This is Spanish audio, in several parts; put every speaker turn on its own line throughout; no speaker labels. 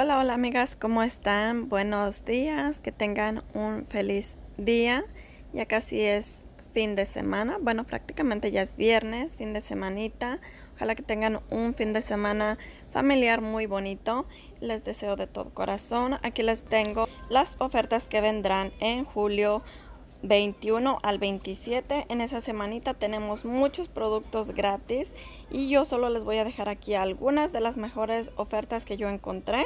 Hola, hola amigas, ¿cómo están? Buenos días, que tengan un feliz día. Ya casi es fin de semana, bueno, prácticamente ya es viernes, fin de semanita. Ojalá que tengan un fin de semana familiar muy bonito. Les deseo de todo corazón. Aquí les tengo las ofertas que vendrán en julio 21 al 27. En esa semanita tenemos muchos productos gratis y yo solo les voy a dejar aquí algunas de las mejores ofertas que yo encontré.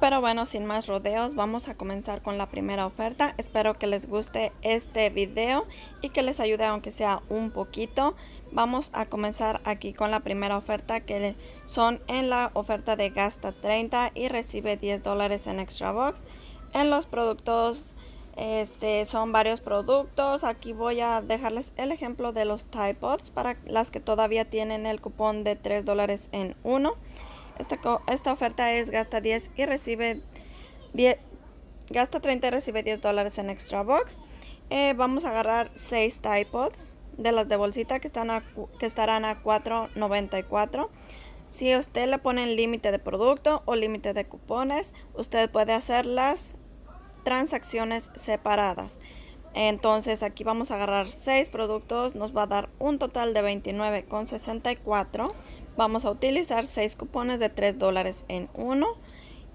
Pero bueno, sin más rodeos, vamos a comenzar con la primera oferta. Espero que les guste este video y que les ayude aunque sea un poquito. Vamos a comenzar aquí con la primera oferta que son en la oferta de gasta 30 y recibe 10 dólares en extra box. En los productos este, son varios productos. Aquí voy a dejarles el ejemplo de los Tide para las que todavía tienen el cupón de 3 dólares en 1 Esta, esta oferta es gasta 10 y recibe 10, gasta 30 y recibe 10 dólares en extra box. Eh, vamos a agarrar 6 Tide Pods de las de bolsita que, están que estarán a 4.94. Si usted le pone límite de producto o límite de cupones, usted puede hacerlas transacciones separadas. Entonces aquí vamos a agarrar 6 productos, nos va a dar un total de 29,64. Vamos a utilizar 6 cupones de 3 dólares en uno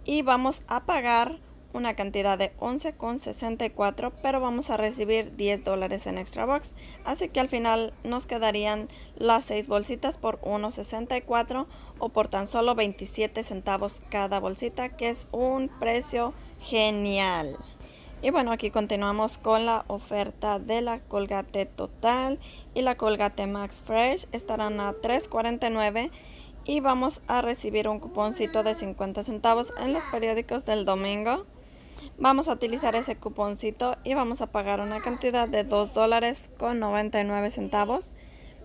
y vamos a pagar una cantidad de 11,64 pero vamos a recibir 10 dólares en extra box así que al final nos quedarían las 6 bolsitas por 1,64 o por tan solo 27 centavos cada bolsita que es un precio genial y bueno aquí continuamos con la oferta de la colgate total y la colgate max fresh estarán a 3,49 y vamos a recibir un cuponcito de 50 centavos en los periódicos del domingo. Vamos a utilizar ese cuponcito y vamos a pagar una cantidad de 2 dólares con 99 centavos.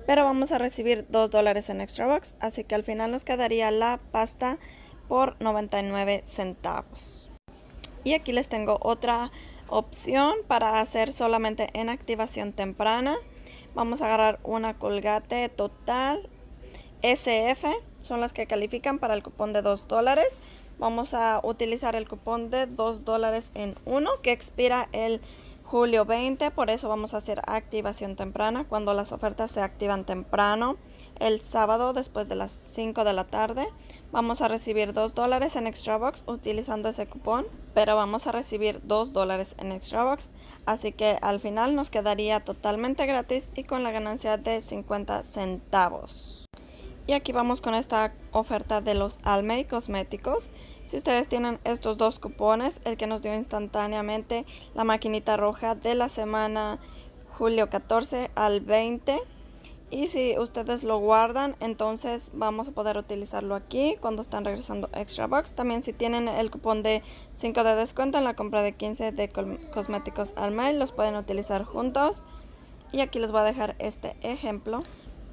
Pero vamos a recibir 2 dólares en extra box, así que al final nos quedaría la pasta por 99 centavos. Y aquí les tengo otra opción para hacer solamente en activación temprana. Vamos a agarrar una colgate total SF, son las que califican para el cupón de 2 dólares. Vamos a utilizar el cupón de 2 dólares en 1 que expira el julio 20. Por eso vamos a hacer activación temprana cuando las ofertas se activan temprano. El sábado después de las 5 de la tarde vamos a recibir 2 dólares en Box utilizando ese cupón. Pero vamos a recibir 2 dólares en Box. Así que al final nos quedaría totalmente gratis y con la ganancia de 50 centavos. Y aquí vamos con esta oferta de los Almay Cosméticos. Si ustedes tienen estos dos cupones, el que nos dio instantáneamente la maquinita roja de la semana julio 14 al 20. Y si ustedes lo guardan, entonces vamos a poder utilizarlo aquí cuando están regresando Extra Box. También si tienen el cupón de 5 de descuento en la compra de 15 de cosméticos Almay, los pueden utilizar juntos. Y aquí les voy a dejar este ejemplo.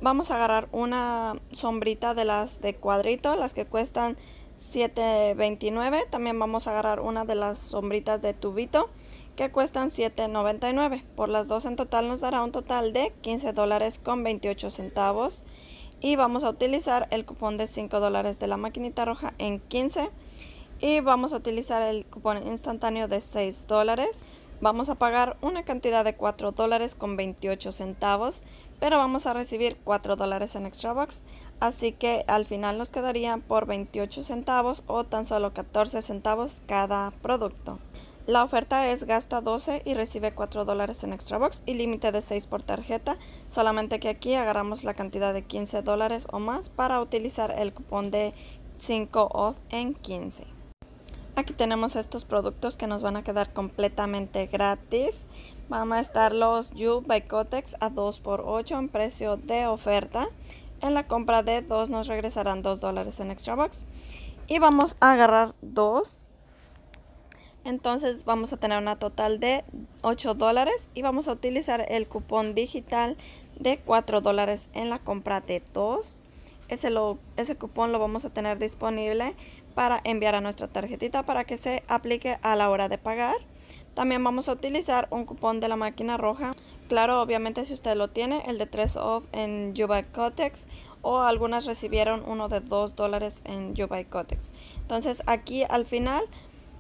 Vamos a agarrar una sombrita de las de cuadrito, las que cuestan $7.29. También vamos a agarrar una de las sombritas de tubito que cuestan $7.99. Por las dos en total nos dará un total de $15 dólares con 28 centavos. Y vamos a utilizar el cupón de $5 dólares de la maquinita roja en 15. Y vamos a utilizar el cupón instantáneo de $6 dólares. Vamos a pagar una cantidad de 4 dólares con 28 centavos, pero vamos a recibir 4 dólares en extra box, así que al final nos quedaría por 28 centavos o tan solo 14 centavos cada producto. La oferta es gasta 12 y recibe 4 dólares en extra box y límite de 6 por tarjeta, solamente que aquí agarramos la cantidad de 15 dólares o más para utilizar el cupón de 5 off en 15. Aquí tenemos estos productos que nos van a quedar completamente gratis. Van a estar los You by Cotex a 2x8 en precio de oferta. En la compra de 2 nos regresarán 2 dólares en Extra Box. Y vamos a agarrar 2. Entonces vamos a tener una total de 8 dólares. Y vamos a utilizar el cupón digital de 4 dólares en la compra de 2. Ese, ese cupón lo vamos a tener disponible para enviar a nuestra tarjetita para que se aplique a la hora de pagar. También vamos a utilizar un cupón de la máquina roja. Claro, obviamente si usted lo tiene, el de 3 off en juba Cotex o algunas recibieron uno de 2 dólares en by Cotex. Entonces aquí al final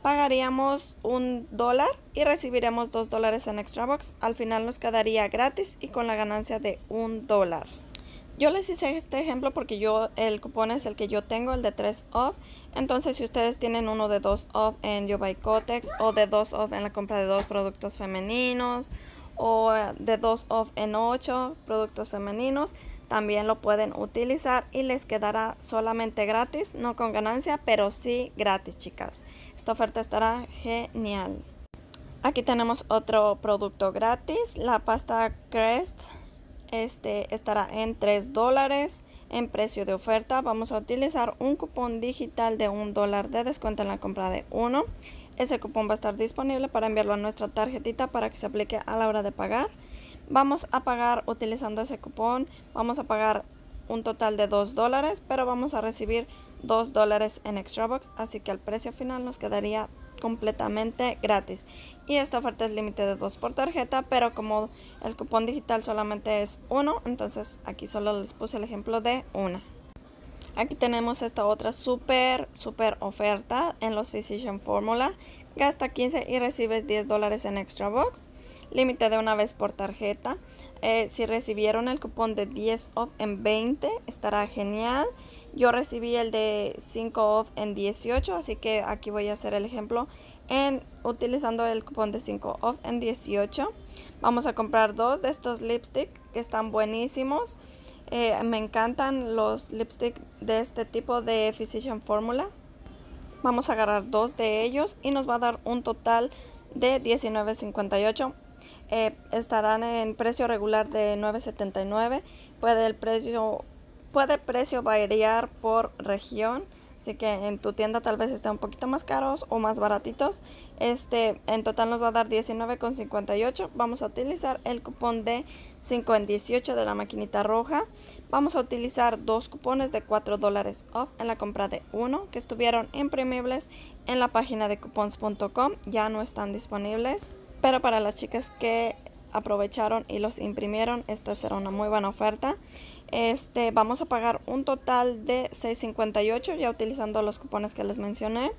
pagaríamos un dólar y recibiremos 2 dólares en Extra Box. Al final nos quedaría gratis y con la ganancia de un dólar. Yo les hice este ejemplo porque yo el cupón es el que yo tengo, el de 3 off. Entonces, si ustedes tienen uno de 2 off en Yo Cotex o de 2 off en la compra de dos productos femeninos o de 2 off en 8 productos femeninos, también lo pueden utilizar y les quedará solamente gratis, no con ganancia, pero sí gratis, chicas. Esta oferta estará genial. Aquí tenemos otro producto gratis, la pasta Crest este estará en 3 dólares en precio de oferta. Vamos a utilizar un cupón digital de un dólar de descuento en la compra de uno. Ese cupón va a estar disponible para enviarlo a nuestra tarjetita para que se aplique a la hora de pagar. Vamos a pagar utilizando ese cupón. Vamos a pagar un total de 2 dólares, pero vamos a recibir 2 dólares en box Así que al precio final nos quedaría completamente gratis. Y esta oferta es límite de 2 por tarjeta, pero como el cupón digital solamente es uno, entonces aquí solo les puse el ejemplo de una. Aquí tenemos esta otra super, super oferta en los Physician Formula. Gasta 15 y recibes 10 dólares en Extra Box. Límite de una vez por tarjeta. Eh, si recibieron el cupón de 10 off en 20, estará genial. Yo recibí el de 5 off en 18, así que aquí voy a hacer el ejemplo en utilizando el cupón de 5 off en 18. Vamos a comprar dos de estos lipstick que están buenísimos. Eh, me encantan los lipstick de este tipo de Physician Formula. Vamos a agarrar dos de ellos y nos va a dar un total de 19.58. Eh, estarán en precio regular de 9.79. Puede el precio Puede precio variar por región, así que en tu tienda tal vez estén un poquito más caros o más baratitos. Este, en total nos va a dar 19.58. Vamos a utilizar el cupón de 5 en 18 de la maquinita roja. Vamos a utilizar dos cupones de 4 dólares off en la compra de uno que estuvieron imprimibles en la página de coupons.com. Ya no están disponibles, pero para las chicas que aprovecharon y los imprimieron, esta será una muy buena oferta. Este, vamos a pagar un total de 6.58 ya utilizando los cupones que les mencioné,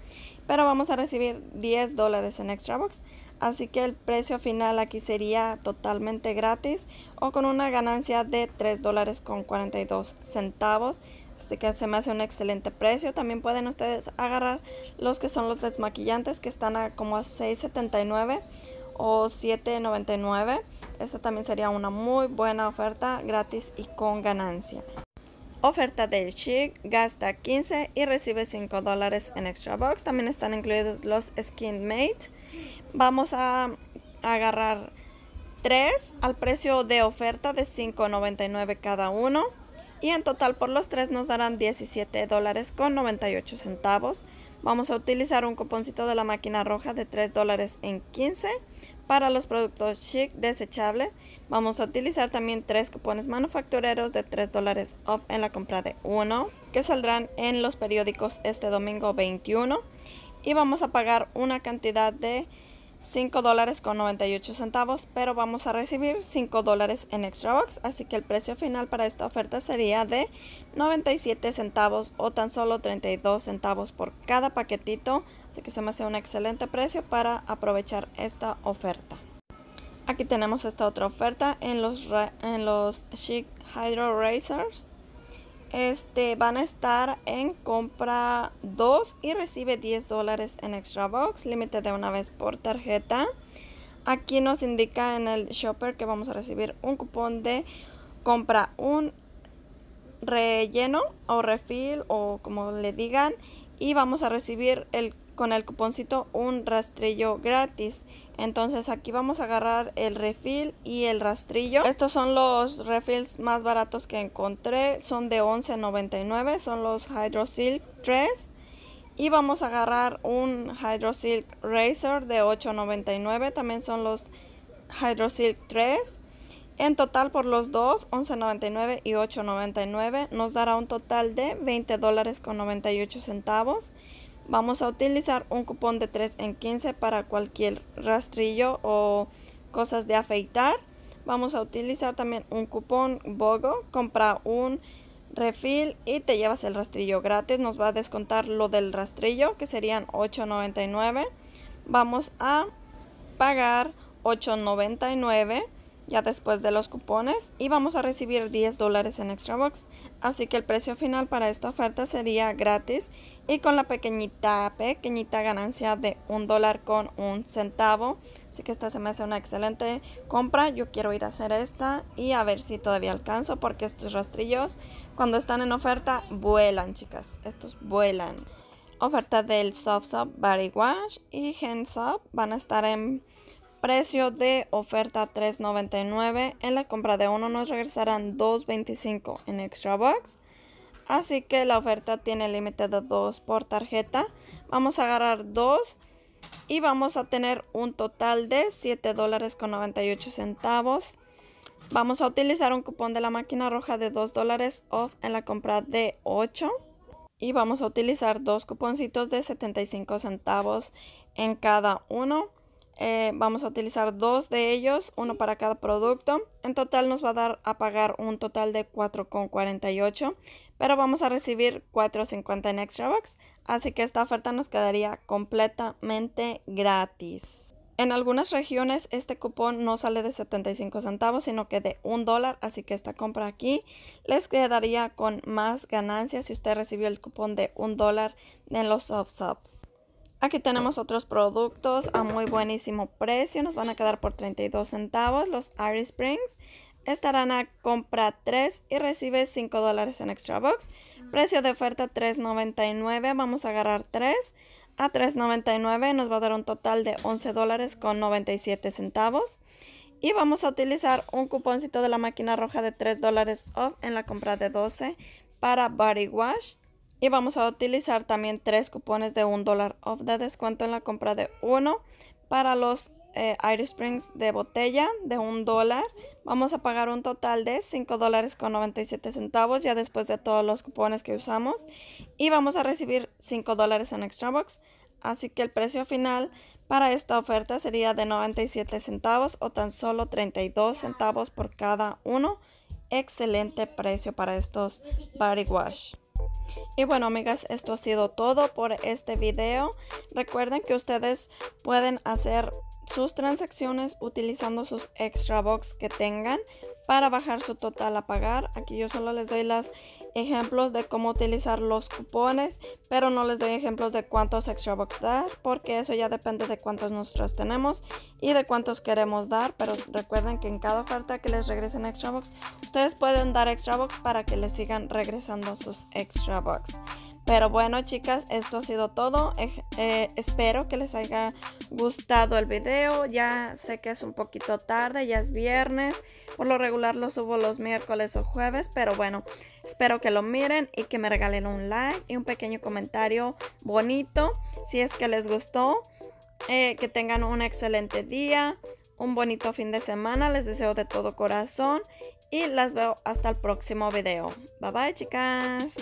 pero vamos a recibir 10 dólares en Extra Box, así que el precio final aquí sería totalmente gratis o con una ganancia de 3 dólares con 42 centavos. Así que se me hace un excelente precio. También pueden ustedes agarrar los que son los desmaquillantes que están a como a 6.79 o 7.99. Esta también sería una muy buena oferta gratis y con ganancia. Oferta del Chic, gasta 15 y recibe 5 dólares en extra box. También están incluidos los Skin Mate. Vamos a agarrar 3 al precio de oferta de 5.99 cada uno. Y en total por los tres nos darán 17 dólares con 98 centavos. Vamos a utilizar un cuponcito de la máquina roja de 3 dólares en 15 para los productos chic desechables. Vamos a utilizar también tres cupones manufactureros de 3 dólares off en la compra de uno que saldrán en los periódicos este domingo 21. Y vamos a pagar una cantidad de 5 dólares con 98 centavos, pero vamos a recibir 5 dólares en extra box, así que el precio final para esta oferta sería de 97 centavos o tan solo 32 centavos por cada paquetito, así que se me hace un excelente precio para aprovechar esta oferta. Aquí tenemos esta otra oferta en los, en los Chic Hydro Racers este, van a estar en compra 2 y recibe 10 dólares en extra box, límite de una vez por tarjeta. Aquí nos indica en el shopper que vamos a recibir un cupón de compra un relleno o refill o como le digan y vamos a recibir el con el cuponcito un rastrillo gratis. Entonces aquí vamos a agarrar el refil y el rastrillo. Estos son los refills más baratos que encontré. Son de $11.99. Son los Hydro Silk 3. Y vamos a agarrar un Hydro Silk Razor de $8.99. También son los Hydro Silk 3. En total por los dos, $11.99 y $8.99, nos dará un total de $20 con 98 centavos. Vamos a utilizar un cupón de 3 en 15 para cualquier rastrillo o cosas de afeitar. Vamos a utilizar también un cupón BOGO. Compra un refil y te llevas el rastrillo gratis. Nos va a descontar lo del rastrillo que serían 8.99. Vamos a pagar 8.99 ya después de los cupones y vamos a recibir 10 dólares en extra box así que el precio final para esta oferta sería gratis y con la pequeñita pequeñita ganancia de un dólar con un centavo así que esta se me hace una excelente compra yo quiero ir a hacer esta y a ver si todavía alcanzo porque estos rastrillos cuando están en oferta vuelan chicas estos vuelan oferta del soft soap body wash y hands up van a estar en Precio de oferta 3.99. En la compra de uno nos regresarán 2.25 en Extra Box. Así que la oferta tiene límite de 2 por tarjeta. Vamos a agarrar 2 y vamos a tener un total de $7.98. dólares con centavos. Vamos a utilizar un cupón de la máquina roja de 2 dólares off en la compra de 8 y vamos a utilizar dos cuponcitos de 75 centavos en cada uno. Eh, vamos a utilizar dos de ellos, uno para cada producto. En total nos va a dar a pagar un total de 4,48, pero vamos a recibir 4,50 en Extra Box, así que esta oferta nos quedaría completamente gratis. En algunas regiones este cupón no sale de 75 centavos, sino que de 1 dólar, así que esta compra aquí les quedaría con más ganancias si usted recibió el cupón de 1 dólar en los sub. Aquí tenemos otros productos a muy buenísimo precio. Nos van a quedar por 32 centavos los Iris Springs. Estarán a compra 3 y recibe 5 dólares en Extra Box. Precio de oferta 3.99. Vamos a agarrar 3 a 3.99. Nos va a dar un total de 11 dólares con 97 centavos. Y vamos a utilizar un cuponcito de la máquina roja de 3 dólares off en la compra de 12 para Body Wash. Y vamos a utilizar también tres cupones de un dólar off de descuento en la compra de uno para los eh, Air Springs de botella de un dólar. Vamos a pagar un total de 5 dólares con 97 centavos ya después de todos los cupones que usamos. Y vamos a recibir 5 dólares en Extra Box. Así que el precio final para esta oferta sería de 97 centavos o tan solo 32 centavos por cada uno. Excelente precio para estos body wash. Y bueno, amigas, esto ha sido todo por este video. Recuerden que ustedes pueden hacer sus transacciones utilizando sus extra box que tengan para bajar su total a pagar. Aquí yo solo les doy los ejemplos de cómo utilizar los cupones, pero no les doy ejemplos de cuántos extra box dar, porque eso ya depende de cuántos nosotros tenemos y de cuántos queremos dar. Pero recuerden que en cada oferta que les regresen extra box, ustedes pueden dar extra box para que les sigan regresando sus extra box. Pero bueno chicas, esto ha sido todo. Eh, espero que les haya gustado el video. Ya sé que es un poquito tarde, ya es viernes. Por lo regular lo subo los miércoles o jueves. Pero bueno, espero que lo miren y que me regalen un like y un pequeño comentario bonito. Si es que les gustó. Eh, que tengan un excelente día, un bonito fin de semana. Les deseo de todo corazón y las veo hasta el próximo video. Bye bye chicas.